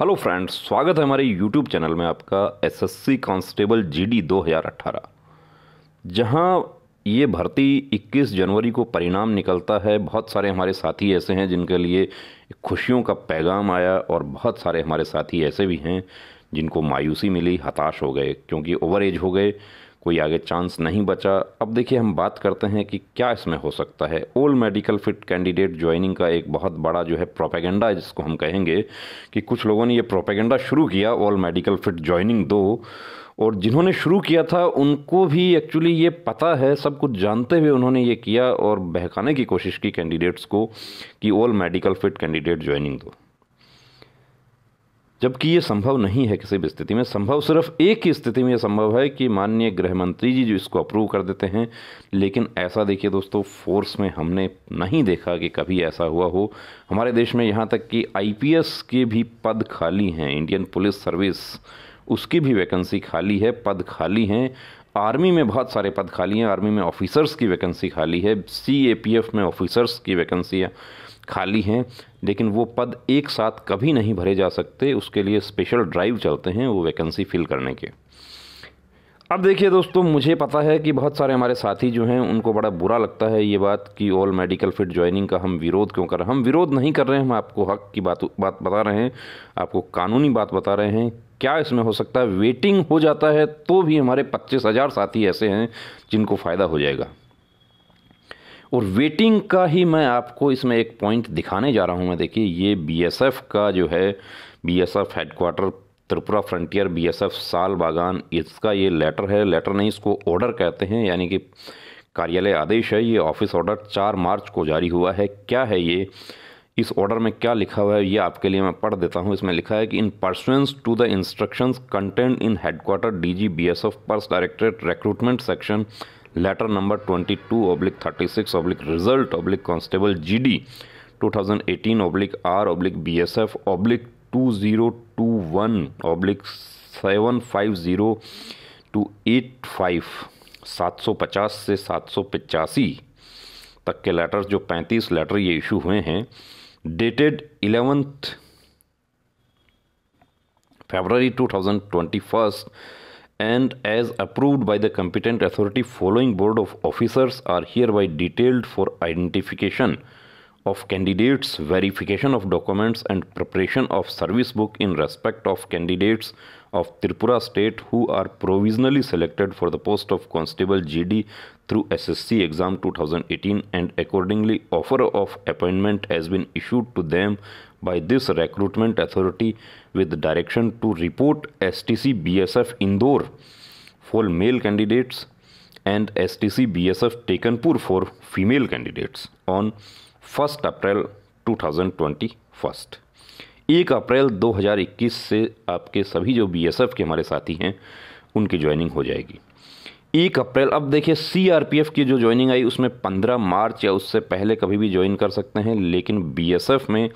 Hello friends स्वागत है हमारे यूट्यूब चैनल में आपका एसएससी कांस्टेबल जीडी 2018 जहां ये भर्ती 21 जनवरी को परिणाम निकलता है बहुत सारे हमारे साथी ऐसे हैं जिनके लिए खुशियों का पैगाम आया और बहुत सारे हमारे साथी ऐसे भी हैं जिनको मायूसी मिली हताश हो गए क्योंकि ओवर एज हो गए कोई आगे चांस नहीं बचा अब देखिए हम बात करते हैं कि क्या इसमें हो सकता है old medical fit candidate joining का एक बहुत बड़ा जो है प्रोपेगेंडा जिसको हम कहेंगे कि कुछ लोगों ने ये प्रोपेगेंडा शुरू किया ओल्ड मेडिकल फिट ज्वाइनिंग दो और जिन्होंने शुरू किया था उनको भी एक्चुअली ये पता है सब कुछ जानते हुए उन्होंने ये किया और बहकाने की कोशिश की कैंडिडेट्स को कि old medical fit candidate joining दो जबकि ये संभव नहीं है किसी भी स्थिति में संभव सिर्फ एक ही स्थिति में यह संभव है कि माननीय गृह मंत्री जी जो इसको अप्रूव कर देते हैं लेकिन ऐसा देखिए दोस्तों फोर्स में हमने नहीं देखा कि कभी ऐसा हुआ हो हमारे देश में यहाँ तक कि आईपीएस के भी पद खाली हैं इंडियन पुलिस सर्विस उसकी भी वैकेंसी खाली है पद खाली हैं आर्मी में बहुत सारे पद खाली हैं आर्मी में ऑफिसर्स की वैकेंसी खाली है सी में ऑफिसर्स की वैकेंसी है खाली हैं लेकिन वो पद एक साथ कभी नहीं भरे जा सकते उसके लिए स्पेशल ड्राइव चलते हैं वो वैकेंसी फिल करने के अब देखिए दोस्तों मुझे पता है कि बहुत सारे हमारे साथी जो हैं उनको बड़ा बुरा लगता है ये बात कि ऑल मेडिकल फिट ज्वाइनिंग का हम विरोध क्यों कर रहे हैं हम विरोध नहीं कर रहे हैं हम आपको हक की बात बात बता रहे हैं आपको कानूनी बात बता रहे हैं क्या इसमें हो सकता है वेटिंग हो जाता है तो भी हमारे पच्चीस हज़ार साथी ऐसे हैं जिनको फ़ायदा हो जाएगा और वेटिंग का ही मैं आपको इसमें एक पॉइंट दिखाने जा रहा हूँ मैं देखिए ये बीएसएफ का जो है BSF headquarter Tripura frontier BSF Salbagan इसका ये लेटर है लेटर नहीं इसको ऑर्डर कहते हैं यानी कि कार्यालय आदेश है ये ऑफिस ऑर्डर चार मार्च को जारी हुआ है क्या है ये इस ऑर्डर में क्या लिखा हुआ है ये आपके लिए मैं पढ़ देता हूँ इसमें लिखा है कि in pursuance to the instructions content in headquarter DG BSF pers directorate recruitment section letter number twenty two oblique thirty six oblique result oblique constable G D two thousand eighteen oblique R oblique B S F oblique two zero two one oblique seven five zero two eight five सात सौ पचास से सात सौ पचासी तक के letter जो पैंतीस लेटर ये इशू हुए हैं dated eleventh February two thousand twenty first and as approved by the competent authority following board of officers are hereby detailed for identification of candidates verification of documents and preparation of service book in respect of candidates of Tripura state who are provisionally selected for the post of constable GD through SSC exam 2018 and accordingly offer of appointment has been issued to them by this recruitment authority with direction to report STC BSF Indore for male candidates and STC BSF Tekhanpur for female candidates on 1st April 2021 एक अप्रैल 2021 से आपके सभी जो BSF के हमारे साथी हैं उनकी ज्वाइनिंग हो जाएगी एक अप्रैल अब देखिए सीआरपीएफ की जो ज्वाइनिंग आई उसमें 15 मार्च या उससे पहले कभी भी ज्वाइन कर सकते हैं लेकिन बीएसएफ में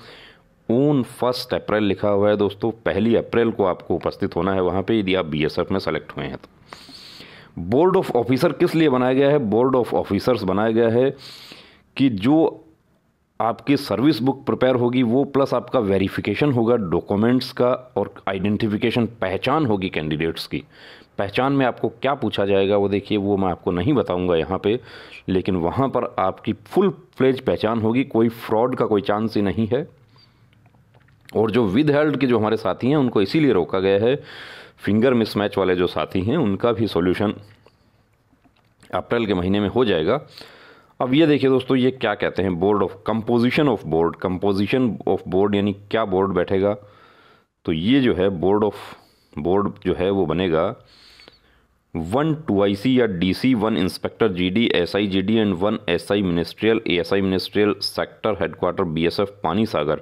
ऑन फर्स्ट अप्रैल लिखा हुआ है दोस्तों पहली अप्रैल को आपको उपस्थित होना है वहाँ पे यदि आप बी में सेलेक्ट हुए हैं तो बोर्ड ऑफ ऑफिसर किस लिए बनाया गया है बोर्ड ऑफ ऑफिसर्स बनाया गया है कि जो आपकी सर्विस बुक प्रिपेयर होगी वो प्लस आपका वेरिफिकेशन होगा डॉक्यूमेंट्स का और आइडेंटिफिकेशन पहचान होगी कैंडिडेट्स की पहचान में आपको क्या पूछा जाएगा वो देखिए वो मैं आपको नहीं बताऊंगा यहाँ पे लेकिन वहाँ पर आपकी फुल फ्लेज पहचान होगी कोई फ्रॉड का कोई चांस ही नहीं है और जो विद हेल्ड के जो हमारे साथी हैं उनको इसीलिए रोका गया है फिंगर मिसमैच वाले जो साथी हैं उनका भी सॉल्यूशन अप्रैल के महीने में हो जाएगा अब ये देखिए दोस्तों ये क्या कहते हैं board of composition of board composition of board यानी क्या बोर्ड बैठेगा तो ये जो है बोर्ड ऑफ बोर्ड जो है वो बनेगा वन टू आई सी या D C one inspector G D S I G D and one S I ministerial A S I ministerial sector headquarter B S F Panisagar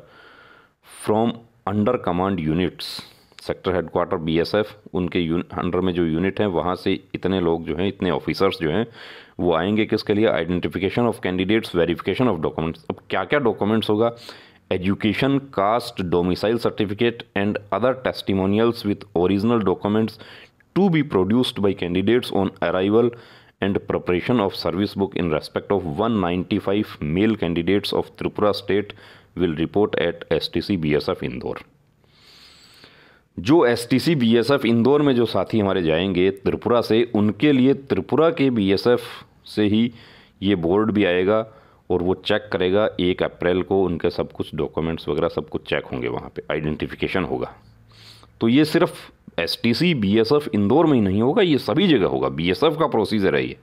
from under command units sector headquarter F उनके under में जो unit हैं वहाँ से इतने लोग जो हैं इतने ऑफिसर्स जो हैं वो आएंगे किसके लिए identification of candidates verification of documents अब क्या क्या डॉक्यूमेंट्स होगा education caste domicile certificate and other testimonials with original documents to be produced by candidates on arrival and preparation of service book in respect of one ninety five male candidates of Tripura state will report at S T C B S F Indore जो S T C B S F Indore में जो साथी हमारे जाएंगे त्रिपुरा से उनके लिए त्रिपुरा के बी एस एफ से ही ये बोर्ड भी आएगा और वो चेक करेगा एक अप्रैल को उनके सब कुछ डॉक्यूमेंट्स वगैरह सब कुछ चेक होंगे वहाँ पे आइडेंटिफिकेशन होगा तो ये सिर्फ S T C B S F Indore में ही नहीं होगा ये सभी जगह होगा बी एस एफ का प्रोसीजर है ये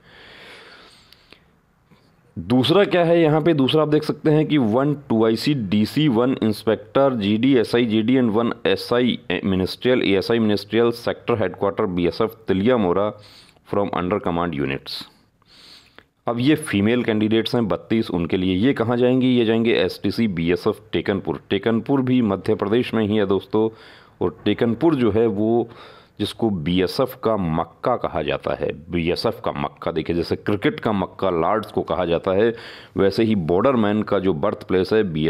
दूसरा क्या है यहाँ पे दूसरा आप देख सकते हैं कि one two I C D C one inspector G D S I G D and one S I ministerial A S I ministerial sector headquarter B S F Teliamura from under command units अब ये female candidates हैं बत्तीस उनके लिए ये कहाँ जाएंगी ये जाएंगे S T C B S F Tekanpur Tekanpur भी मध्य प्रदेश में ही है दोस्तों और टेकनपुर जो है वो जिसको बी का मक्का कहा जाता है बी का मक्का देखिए जैसे क्रिकेट का मक्का लार्ड्स को कहा जाता है वैसे ही बॉर्डर मैन का जो बर्थ प्लेस है बी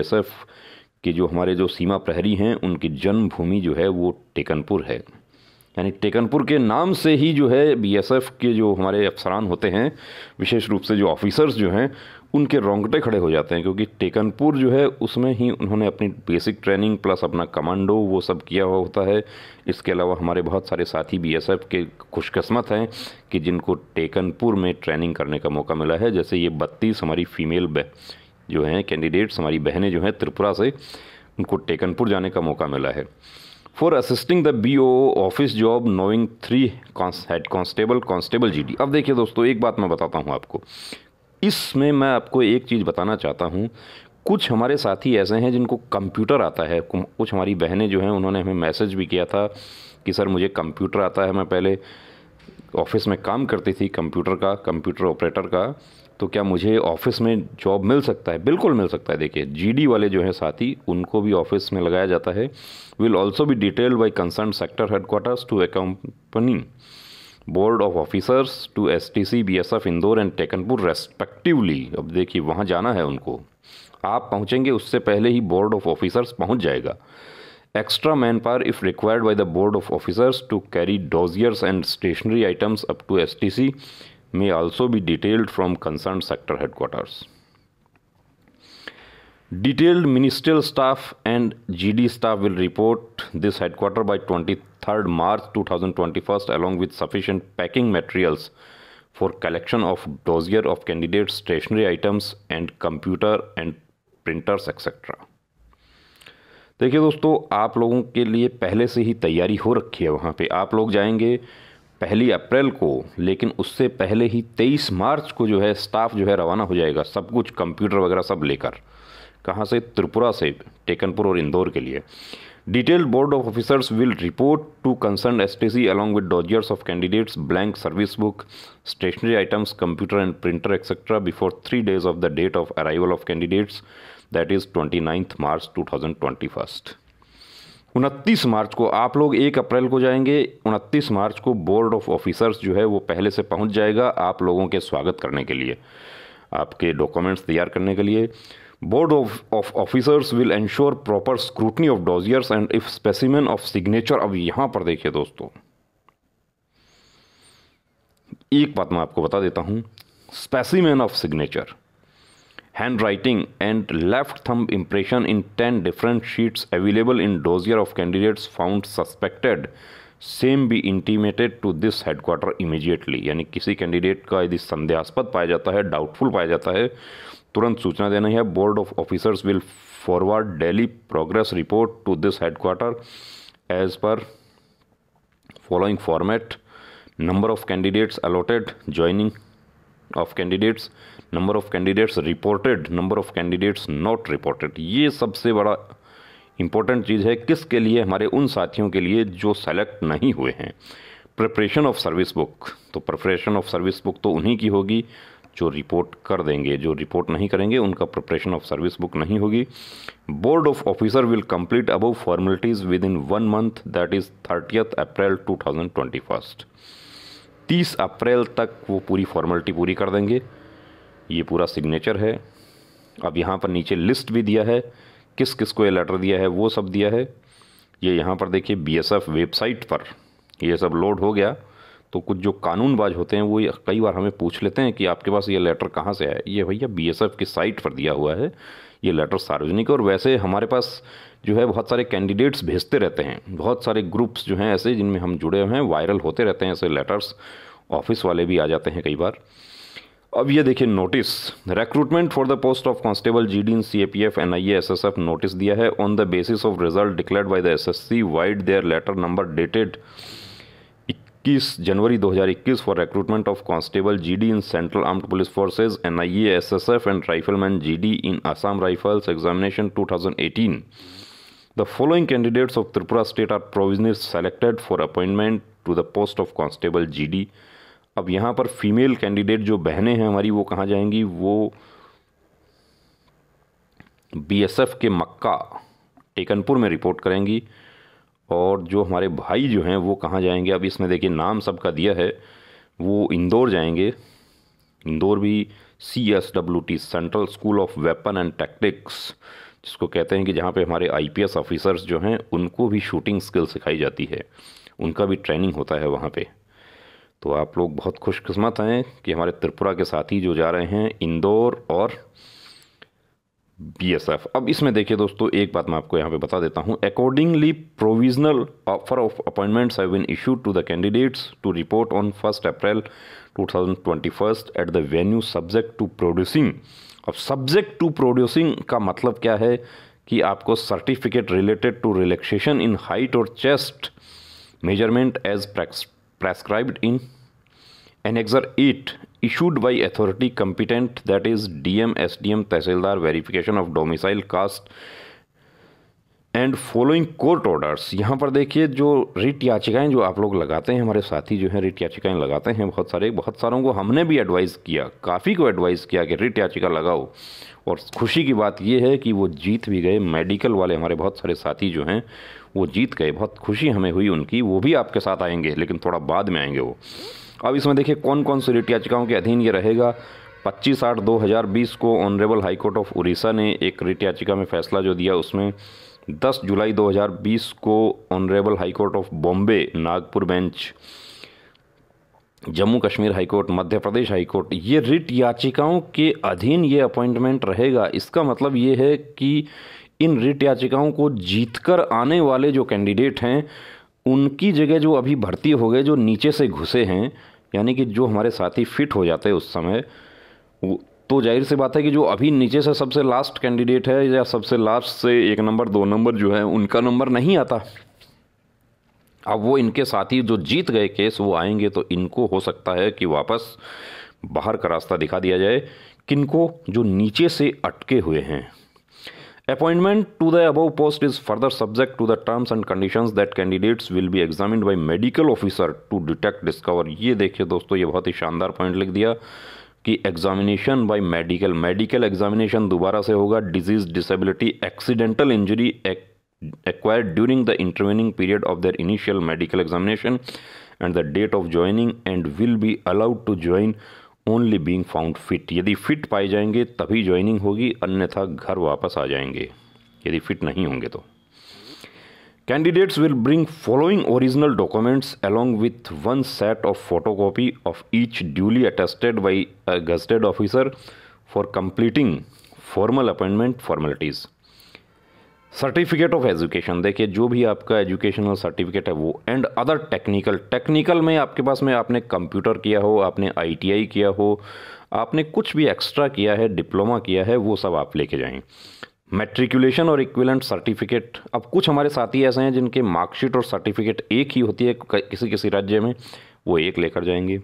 के जो हमारे जो सीमा प्रहरी हैं उनकी जन्मभूमि जो है वो टेकनपुर है यानी टेकनपुर के नाम से ही जो है बी के जो हमारे अफसरान होते हैं विशेष रूप से जो ऑफिसर्स जो हैं उनके रोंगटे खड़े हो जाते हैं क्योंकि टेकनपुर जो है उसमें ही उन्होंने अपनी बेसिक ट्रेनिंग प्लस अपना कमांडो वो सब किया हुआ होता है इसके अलावा हमारे बहुत सारे साथी बीएसएफ के खुशकस्मत हैं कि जिनको टेकनपुर में ट्रेनिंग करने का मौका मिला है जैसे ये बत्तीस हमारी फ़ीमेल जो हैं कैंडिडेट्स हमारी बहनें जो हैं त्रिपुरा से उनको टेकनपुर जाने का मौका मिला है for assisting the B O office job knowing three head constable constable G D अब देखिए दोस्तों एक बात मैं बताता हूँ आपको इसमें मैं आपको एक चीज़ बताना चाहता हूँ कुछ हमारे साथी ऐसे हैं जिनको कंप्यूटर आता है कुछ हमारी बहनें जो हैं उन्होंने हमें मैसेज भी किया था कि सर मुझे कंप्यूटर आता है मैं पहले ऑफिस में काम करती थी कंप्यूटर का कंप्यूटर ऑपरेटर का तो क्या मुझे ऑफिस में जॉब मिल सकता है बिल्कुल मिल सकता है देखिए जीडी वाले जो हैं साथी उनको भी ऑफिस में लगाया जाता है will also be detailed by concern sector headquarters to A company board of officers to S T C B S F Indore and Tekanpur respectively अब देखिए वहाँ जाना है उनको आप पहुँचेंगे उससे पहले ही बोर्ड ऑफ ऑफिसर्स पहुँच जाएगा extra manpower if required by the board of officers to carry dossiers and stationery items up to S T C may also be detailed from concern sector headquarters. Detailed ministerial staff and G D staff will report this headquarter by twenty third March two thousand twenty first along with sufficient packing materials for collection of dossier of candidate stationery items and computer and printers etcetera देखिए दोस्तों आप लोगों के लिए पहले से ही तैयारी हो रखी है वहाँ पर आप लोग जाएंगे पहली अप्रैल को लेकिन उससे पहले ही तेईस मार्च को जो है स्टाफ जो है रवाना हो जाएगा सब कुछ कंप्यूटर वगैरह सब लेकर कहाँ से त्रिपुरा से टेकनपुर और इंदौर के लिए detail board of officers will report to concern S T C along with dossiers of candidates blank service book stationery items computer and printer etcetera before three days of the date of arrival of candidates that is twenty ninth March two thousand twenty first उनतीस मार्च को आप लोग एक अप्रैल को जाएंगे उनतीस मार्च को बोर्ड ऑफ ऑफिसर्स जो है वो पहले से पहुंच जाएगा आप लोगों के स्वागत करने के लिए आपके डॉक्यूमेंट्स तैयार करने के लिए Board of, of Officers will ensure proper scrutiny of dossiers and if specimen of signature अब यहां पर देखिए दोस्तों एक बात मैं आपको बता देता हूं specimen of signature handwriting and left thumb impression in ten different sheets available in dossier of candidates found suspected same be intimated to this headquarter immediately यानी किसी कैंडिडेट का यदि संदेहास्पद पाया जाता है डाउटफुल पाया जाता है तुरंत सूचना देनी है board of officers will forward daily progress report to this headquarter as per following format number of candidates allotted joining of candidates number of candidates reported number of candidates not reported ये सबसे बड़ा important चीज़ है किसके लिए हमारे उन साथियों के लिए जो सेलेक्ट नहीं हुए हैं प्रिपरेशन ऑफ सर्विस बुक तो प्रिपरेशन ऑफ सर्विस बुक तो उन्हीं की होगी जो रिपोर्ट कर देंगे जो रिपोर्ट नहीं करेंगे उनका प्रिपरेशन ऑफ सर्विस बुक नहीं होगी board of officer will complete above formalities within one month that is thirtieth April two thousand twenty first तीस अप्रैल तक वो पूरी फॉर्मेलिटी पूरी कर देंगे ये पूरा सिग्नेचर है अब यहाँ पर नीचे लिस्ट भी दिया है किस किस को ये लेटर दिया है वो सब दिया है ये यहाँ पर देखिए बीएसएफ वेबसाइट पर ये सब लोड हो गया तो कुछ जो कानूनबाज होते हैं वो कई बार हमें पूछ लेते हैं कि आपके पास ये लेटर कहाँ से आया ये भैया बीएसएफ की साइट पर दिया हुआ है ये लेटर सार्वजनिक और वैसे हमारे पास जो है बहुत सारे कैंडिडेट्स भेजते रहते हैं बहुत सारे ग्रुप्स जो हैं ऐसे जिनमें हम जुड़े हुए हैं वायरल होते रहते हैं ऐसे लेटर्स ऑफिस वाले भी आ जाते हैं कई बार अब ये देखिए notice recruitment for the post of constable G D C A P F N I A S S F notice दिया है on the basis of result declare by the S S C vide their letter number dated इक्कीस जनवरी 2021 for recruitment of constable GD in central armed police forces NIA SSF and rifleman GD in Assam rifles examination 2018 the following candidates of Tripura state are provisionally selected for appointment to the post of constable G अब यहाँ पर female candidate जो बहनें हैं हमारी वो कहाँ जाएंगी वो बी के मक्का टेकनपुर में रिपोर्ट करेंगी और जो हमारे भाई जो हैं वो कहाँ जाएंगे अब इसमें देखिए नाम सबका दिया है वो इंदौर जाएंगे इंदौर भी C S W T central school of weapon and tactics जिसको कहते हैं कि जहाँ पे हमारे एस ऑफिसर्स जो हैं उनको भी शूटिंग स्किल सिखाई जाती है उनका भी ट्रेनिंग होता है वहाँ पे तो आप लोग बहुत खुशकस्मत हैं कि हमारे त्रिपुरा के साथी जो जा रहे हैं इंदौर और बीएसएफ अब इसमें देखिए दोस्तों एक बात मैं आपको यहाँ पे बता देता हूँ accordingly provisional offer of appointments have been issued to the candidates to report on first April two thousand twenty first at the venue subject to producing अब सब्जेक्ट टू प्रोड्यूसिंग का मतलब क्या है कि आपको certificate related to relaxation in height और chest measurement as prescribed in annexure at issued by competent that is D M S D M tehsildar verification of domicile caste and following court orders यहाँ पर देखिए जो writ याचिकाएं जो आप लोग लगाते हैं हमारे साथी जो हैं रिट याचिकाएं लगाते हैं बहुत सारे बहुत सारों को हमने भी एडवाइस किया काफ़ी को एडवाइस किया कि रिट याचिका लगाओ और खुशी की बात यह है कि वो जीत भी गए मेडिकल वाले हमारे बहुत सारे साथी जो हैं वो जीत गए बहुत खुशी हमें हुई उनकी वो भी आपके साथ आएंगे लेकिन थोड़ा बाद में आएंगे वो अब इसमें देखिए कौन कौन सी रिट याचिकाओं के अधीन ये रहेगा पच्चीस आठ दो हज़ार बीस को ऑनरेबल हाईकोर्ट ऑफ उड़ीसा ने एक रिट याचिका में फैसला जो दिया उसमें 10 जुलाई 2020 को honourable high court of Bombay Nagpur bench Jammu Kashmir high court Madhya Pradesh high court ये रिट याचिकाओं के अधीन ये अपॉइंटमेंट रहेगा इसका मतलब ये है कि इन रिट याचिकाओं को जीतकर आने वाले जो कैंडिडेट हैं उनकी जगह जो अभी भर्ती हो गए जो नीचे से घुसे हैं यानी कि जो हमारे साथी फिट हो जाते हैं उस समय वो तो जाहिर सी बात है कि जो अभी नीचे से सबसे लास्ट कैंडिडेट है या सबसे लास्ट से एक नंबर दो नंबर जो है उनका नंबर नहीं आता अब वो इनके साथी जो जीत गए केस वो आएंगे तो इनको हो सकता है कि वापस बाहर का रास्ता दिखा दिया जाए किनको जो नीचे से अटके हुए हैं appointment to the above post is further subject to the terms and condition that candidates will be examine by medical officer to detect discover ये देखिए दोस्तों ये बहुत ही शानदार पॉइंट लिख दिया कि examination by medical medical examination दोबारा से होगा disease disability accidental injury acquire during the intervening period of their initial medical examination and the date of joining and will be allowed to join only being found fit यदि fit पाए जाएंगे तभी joining होगी अन्यथा घर वापस आ जाएंगे यदि फिट नहीं होंगे तो candidates will bring following original documents along with one set of photocopy of each duly attested by gazetted officer for completing formal appointment formalities certificate of education देखिए जो भी आपका एजुकेशनल सर्टिफिकेट है वो and other technical technical में आपके पास में आपने कंप्यूटर किया हो आपने आईटीआई किया हो आपने कुछ भी एक्स्ट्रा किया है डिप्लोमा किया है वो सब आप लेके जाएं मेट्रिकुलेशन और इक्विलेंट सर्टिफिकेट अब कुछ हमारे साथी ऐसे हैं जिनके मार्कशीट और सर्टिफिकेट एक ही होती है किसी किसी राज्य में वो एक लेकर जाएंगे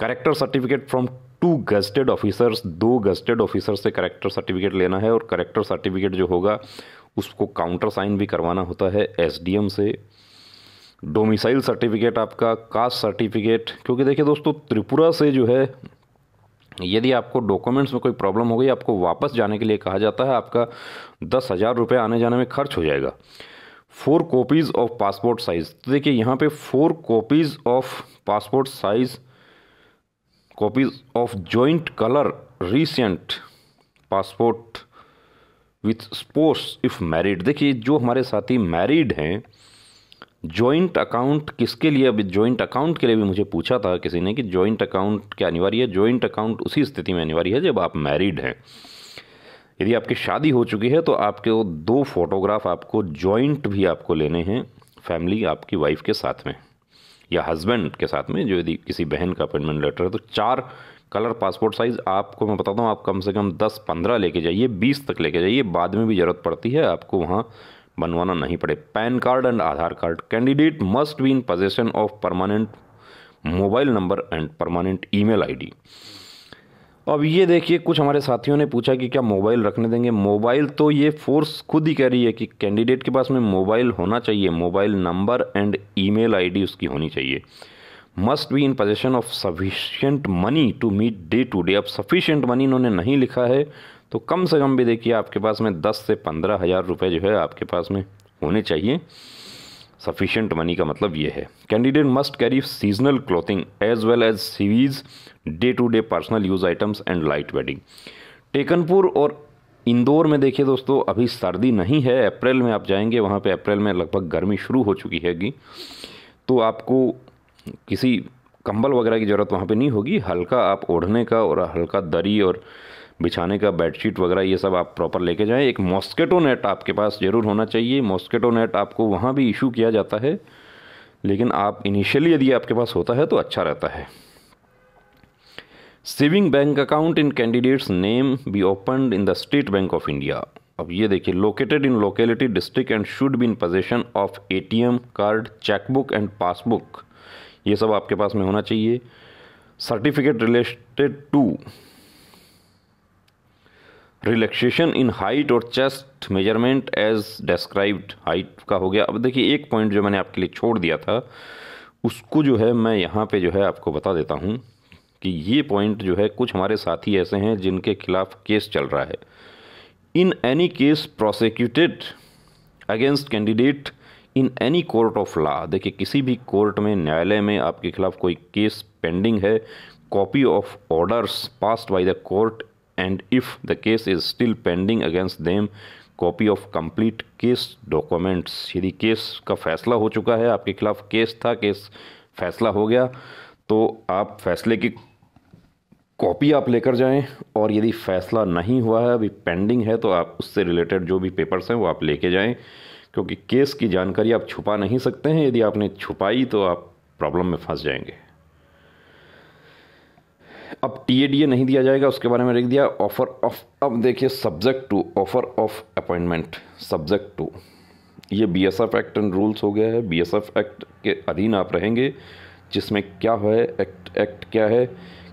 character certificate from two gazetted officers दो गजटेड ऑफिसर्स से करेक्टर सर्टिफिकेट लेना है और करेक्टर सर्टिफिकेट जो होगा उसको काउंटर साइन भी करवाना होता है एस से डोमिसाइल सर्टिफिकेट आपका कास्ट सर्टिफिकेट क्योंकि देखिए दोस्तों त्रिपुरा से जो है यदि आपको डॉक्यूमेंट्स में कोई प्रॉब्लम हो गई आपको वापस जाने के लिए कहा जाता है आपका दस हज़ार रुपये आने जाने में खर्च हो जाएगा four copies of passport size तो देखिए यहाँ पे four copies of passport size copies of joint colour recent passport with spouse if married देखिए जो हमारे साथी मैरिड हैं जॉइंट अकाउंट किसके लिए अभी जॉइंट अकाउंट के लिए भी मुझे पूछा था किसी ने कि जॉइंट अकाउंट क्या अनिवार्य है जॉइंट अकाउंट उसी स्थिति में अनिवार्य है जब आप मैरिड हैं यदि आपकी शादी हो चुकी है तो आपके वो दो फोटोग्राफ आपको जॉइंट भी आपको लेने हैं फैमिली आपकी वाइफ के साथ में या हस्बैंड के साथ में जो यदि किसी बहन का अपॉइंटमेंट लेटर है तो चार कलर पासपोर्ट साइज़ आपको मैं बताता हूँ आप कम से कम दस पंद्रह लेके जाइए बीस तक लेके जाइए बाद में भी ज़रूरत पड़ती है आपको वहाँ बनवाना नहीं पड़े pan card and Aadhaar card candidate must be in possession of permanent mobile number and permanent email ID अब ये देखिए कुछ हमारे साथियों ने पूछा कि क्या मोबाइल रखने देंगे मोबाइल तो ये फोर्स खुद ही कह रही है कि कैंडिडेट के पास में मोबाइल होना चाहिए mobile number and email ID उसकी होनी चाहिए must be in possession of sufficient money to meet day to day अब सफिशियंट मनी इन्होंने नहीं लिखा है तो कम से कम भी देखिए आपके पास में दस से पंद्रह हज़ार रुपये जो है आपके पास में होने चाहिए सफिशियंट मनी का मतलब ये है candidate must carry seasonal clothing as well as CVs day to day personal use items and light bedding Tekanpur और इंदौर में देखिए दोस्तों अभी सर्दी नहीं है अप्रैल में आप जाएंगे वहाँ पे अप्रैल में लगभग गर्मी शुरू हो चुकी हैगी तो आपको किसी कंबल वगैरह की ज़रूरत वहाँ पे नहीं होगी हल्का आप ओढ़ने का और हल्का दरी और बिछाने का बेडशीट वगैरह ये सब आप प्रॉपर लेके जाएं एक मॉस्केटो नेट आपके पास ज़रूर होना चाहिए मॉस्केटो नेट आपको वहाँ भी इशू किया जाता है लेकिन आप इनिशियली यदि आपके पास होता है तो अच्छा रहता है saving bank account in candidate's name be opened in the State Bank of India अब ये देखिए located in locality district and should be in possession of a card chequebook and passbook ये सब आपके पास में होना चाहिए certificate related to relaxation in height और chest measurement as described height का हो गया अब देखिए एक पॉइंट जो मैंने आपके लिए छोड़ दिया था उसको जो है मैं यहाँ पे जो है आपको बता देता हूँ कि ये पॉइंट जो है कुछ हमारे साथी ऐसे हैं जिनके खिलाफ केस चल रहा है in any case prosecuted against candidate in any court of law देखिए किसी भी कोर्ट में न्यायालय में आपके खिलाफ कोई केस पेंडिंग है copy of orders passed by the court and if the case is still pending against them copy of complete case documents यदि केस का फैसला हो चुका है आपके खिलाफ केस था केस फैसला हो गया तो आप फैसले की कॉपी आप लेकर जाएं और यदि फैसला नहीं हुआ है अभी पेंडिंग है तो आप उससे रिलेटेड जो भी पेपर्स हैं वो आप लेके जाएं क्योंकि केस की जानकारी आप छुपा नहीं सकते हैं यदि आपने छुपाई तो आप प्रॉब्लम में फंस जाएंगे अब टी नहीं दिया जाएगा उसके बारे में लिख दिया ऑफर ऑफ अब देखिए subject to offer of appointment subject to ये B S F act and rules हो गया है बी एस एफ एक्ट के अधीन आप रहेंगे जिसमें क्या है एक्ट एक्ट क्या है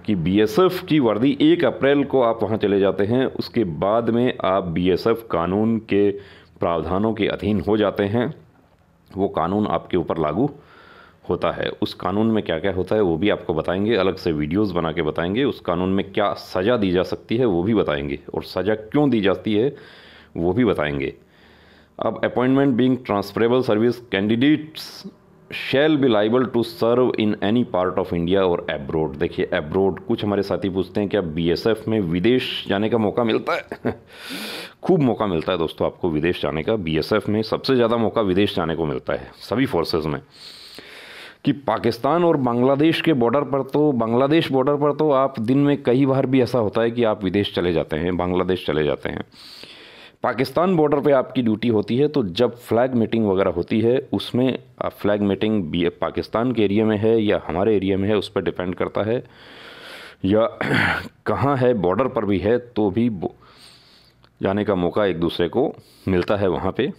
कि बी एस एफ की वर्दी एक अप्रैल को आप वहाँ चले जाते हैं उसके बाद में आप बी एस एफ कानून के प्रावधानों के अधीन हो जाते हैं वो कानून आपके ऊपर लागू होता है उस कानून में क्या क्या होता है वो भी आपको बताएंगे अलग से वीडियोस बना के बताएंगे उस कानून में क्या सज़ा दी जा सकती है वो भी बताएंगे और सज़ा क्यों दी जाती है वो भी बताएंगे अब appointment being transferable service candidates shall be liable to serve in any part of India और एब्रोड देखिए एब्रोड कुछ हमारे साथी पूछते हैं कि अब एफ में विदेश जाने का मौका मिलता है खूब मौका मिलता है दोस्तों आपको विदेश जाने का एफ में सबसे ज़्यादा मौका विदेश जाने को मिलता है सभी फोर्सेज में कि पाकिस्तान और बांग्लादेश के बॉर्डर पर तो बांग्लादेश बॉर्डर पर तो आप दिन में कई बार भी ऐसा होता है कि आप विदेश चले जाते हैं बांग्लादेश चले जाते हैं पाकिस्तान बॉर्डर पे आपकी ड्यूटी होती है तो जब फ्लैग मीटिंग वगैरह होती है उसमें फ्लैग मीटिंग पाकिस्तान के एरिया में है या हमारे एरिया में है उस पर डिपेंड करता है या कहाँ है बॉर्डर पर भी है तो भी जाने का मौका एक दूसरे को मिलता है वहाँ पे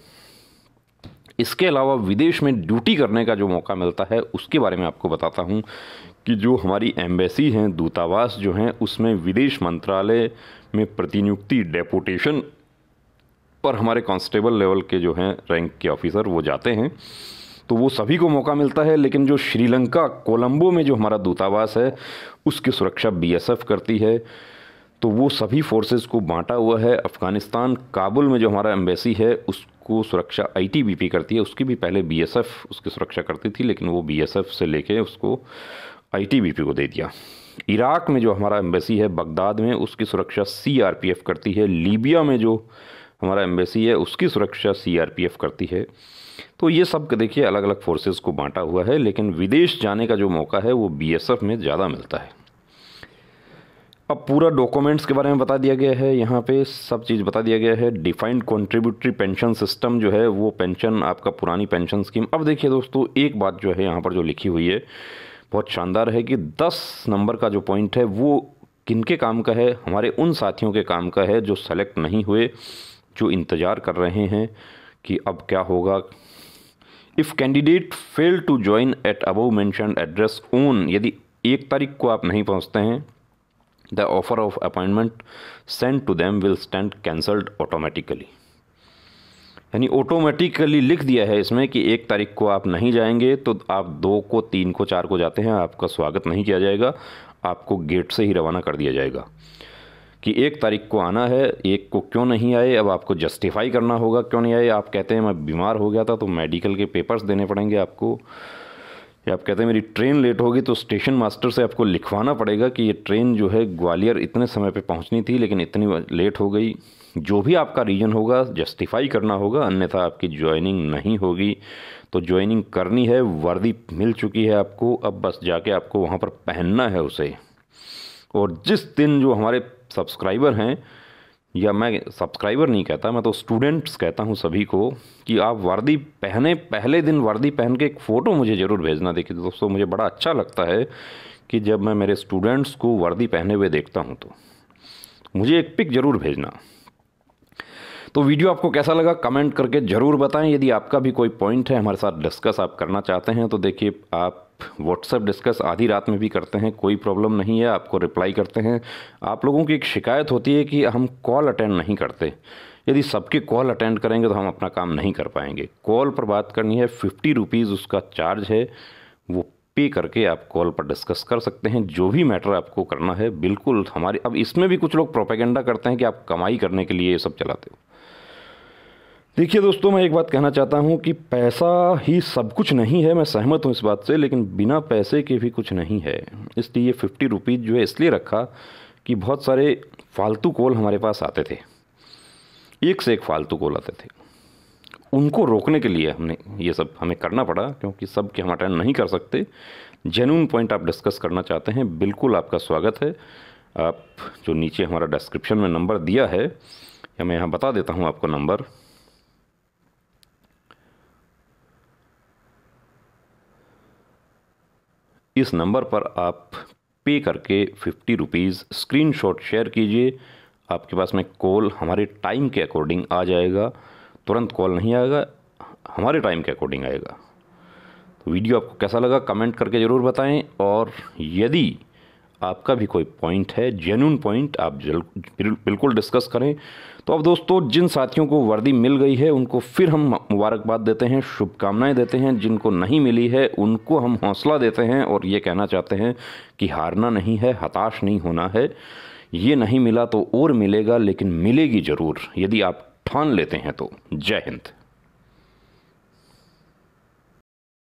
इसके अलावा विदेश में ड्यूटी करने का जो मौका मिलता है उसके बारे में आपको बताता हूँ कि जो हमारी एम्बेसी हैं दूतावास जो हैं उसमें विदेश मंत्रालय में प्रतिनियुक्ति डेपुटेशन पर हमारे कांस्टेबल लेवल के जो हैं रैंक के ऑफिसर वो जाते हैं तो वो सभी को मौका मिलता है लेकिन जो श्रीलंका कोलंबो में जो हमारा दूतावास है उसकी सुरक्षा बीएसएफ करती है तो वो सभी फोर्सेस को बांटा हुआ है अफ़गानिस्तान काबुल में जो हमारा एम्बेसी है उसको सुरक्षा आईटीबीपी करती है उसकी भी पहले बीएसएफ उसकी सुरक्षा करती थी लेकिन वो बीएसएफ से लेके उसको आईटीबीपी को दे दिया इराक़ में जो हमारा एम्बेसी है बगदाद में उसकी सुरक्षा सीआरपीएफ करती है लीबिया में जो हमारा एम्बेसी है उसकी सुरक्षा सीआरपीएफ करती है तो ये सब देखिए अलग अलग फोर्सेस को बांटा हुआ है लेकिन विदेश जाने का जो मौका है वो बीएसएफ में ज़्यादा मिलता है अब पूरा डॉक्यूमेंट्स के बारे में बता दिया गया है यहाँ पे सब चीज़ बता दिया गया है डिफाइंड कॉन्ट्रीब्यूटरी पेंशन सिस्टम जो है वो पेंशन आपका पुरानी पेंशन स्कीम अब देखिए दोस्तों एक बात जो है यहाँ पर जो लिखी हुई है बहुत शानदार है कि दस नंबर का जो पॉइंट है वो किन काम का है हमारे उन साथियों के काम का है जो सेलेक्ट नहीं हुए जो इंतज़ार कर रहे हैं कि अब क्या होगा if candidate fail to join at above mention address on यदि एक तारीख को आप नहीं पहुंचते हैं the offer of appointment send to them will stand cancelled automatically यानी ऑटोमेटिकली लिख दिया है इसमें कि एक तारीख को आप नहीं जाएंगे तो आप दो को तीन को चार को जाते हैं आपका स्वागत नहीं किया जाएगा आपको गेट से ही रवाना कर दिया जाएगा कि एक तारीख को आना है एक को क्यों नहीं आए अब आपको जस्टिफाई करना होगा क्यों नहीं आए आप कहते हैं मैं बीमार हो गया था तो मेडिकल के पेपर्स देने पड़ेंगे आपको या आप कहते हैं मेरी ट्रेन लेट होगी तो स्टेशन मास्टर से आपको लिखवाना पड़ेगा कि ये ट्रेन जो है ग्वालियर इतने समय पर पहुँचनी थी लेकिन इतनी लेट हो गई जो भी आपका रीज़न होगा जस्टिफाई करना होगा अन्यथा आपकी ज्वाइनिंग नहीं होगी तो ज्वाइनिंग करनी है वर्दी मिल चुकी है आपको अब बस जाके आपको वहाँ पर पहनना है उसे और जिस दिन जो हमारे सब्सक्राइबर हैं या मैं सब्सक्राइबर नहीं कहता मैं तो स्टूडेंट्स कहता हूँ सभी को कि आप वर्दी पहने पहले दिन वर्दी पहन के एक फ़ोटो मुझे ज़रूर भेजना देखिए दोस्तों मुझे बड़ा अच्छा लगता है कि जब मैं मेरे स्टूडेंट्स को वर्दी पहने हुए देखता हूँ तो मुझे एक पिक ज़रूर भेजना तो वीडियो आपको कैसा लगा कमेंट करके ज़रूर बताएं यदि आपका भी कोई पॉइंट है हमारे साथ डिस्कस आप करना चाहते हैं तो देखिए आप व्हाट्सएप डिस्कस आधी रात में भी करते हैं कोई प्रॉब्लम नहीं है आपको रिप्लाई करते हैं आप लोगों की एक शिकायत होती है कि हम कॉल अटेंड नहीं करते यदि सबके कॉल अटेंड करेंगे तो हम अपना काम नहीं कर पाएंगे कॉल पर बात करनी है फिफ्टी रुपीज़ उसका चार्ज है वो पे करके आप कॉल पर डिस्कस कर सकते हैं जो भी मैटर आपको करना है बिल्कुल हमारे अब इसमें भी कुछ लोग प्रोपेगेंडा करते हैं कि आप कमाई करने के लिए ये सब चलाते हो देखिए दोस्तों मैं एक बात कहना चाहता हूँ कि पैसा ही सब कुछ नहीं है मैं सहमत हूँ इस बात से लेकिन बिना पैसे के भी कुछ नहीं है इसलिए ये फिफ्टी रुपीज़ जो है इसलिए रखा कि बहुत सारे फालतू कॉल हमारे पास आते थे एक से एक फालतू कॉल आते थे उनको रोकने के लिए हमने ये सब हमें करना पड़ा क्योंकि सब के हम अटेंड नहीं कर सकते जेन्यून पॉइंट आप डिस्कस करना चाहते हैं बिल्कुल आपका स्वागत है आप जो नीचे हमारा डिस्क्रिप्शन में नंबर दिया है या मैं यहाँ बता देता हूँ आपको नंबर इस नंबर पर आप पे करके फिफ्टी रुपीज़ स्क्रीन शेयर कीजिए आपके पास में कॉल हमारे टाइम के अकॉर्डिंग आ जाएगा तुरंत कॉल नहीं आएगा हमारे टाइम के अकॉर्डिंग आएगा तो वीडियो आपको कैसा लगा कमेंट करके ज़रूर बताएं और यदि आपका भी कोई पॉइंट है जेन्यून पॉइंट आप बिल्कुल डिस्कस करें तो अब दोस्तों जिन साथियों को वर्दी मिल गई है उनको फिर हम मुबारकबाद देते हैं शुभकामनाएं देते हैं जिनको नहीं मिली है उनको हम हौसला देते हैं और ये कहना चाहते हैं कि हारना नहीं है हताश नहीं होना है ये नहीं मिला तो और मिलेगा लेकिन मिलेगी ज़रूर यदि आप ठान लेते हैं तो जय हिंद